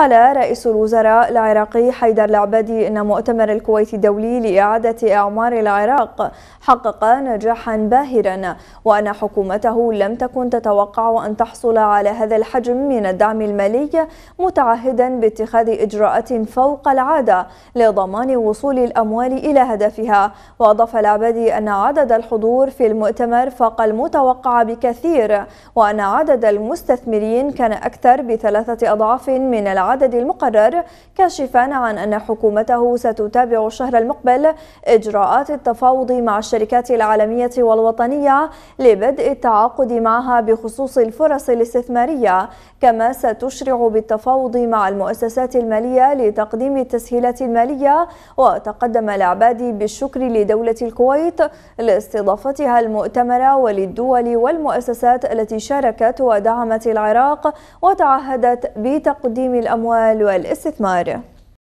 قال رئيس الوزراء العراقي حيدر العبادي أن مؤتمر الكويت الدولي لإعادة إعمار العراق حقق نجاحا باهرا وأن حكومته لم تكن تتوقع أن تحصل على هذا الحجم من الدعم المالي متعهدا باتخاذ إجراءات فوق العادة لضمان وصول الأموال إلى هدفها وأضاف العبادي أن عدد الحضور في المؤتمر فاق المتوقع بكثير وأن عدد المستثمرين كان أكثر بثلاثة أضعاف من العدد العدد المقرر كاشفا عن أن حكومته ستتابع الشهر المقبل إجراءات التفاوض مع الشركات العالمية والوطنية لبدء التعاقد معها بخصوص الفرص الاستثمارية كما ستشرع بالتفاوض مع المؤسسات المالية لتقديم التسهيلات المالية وتقدم العبادي بالشكر لدولة الكويت لاستضافتها المؤتمر وللدول والمؤسسات التي شاركت ودعمت العراق وتعهدت بتقديم الأمر الأموال والاستثمار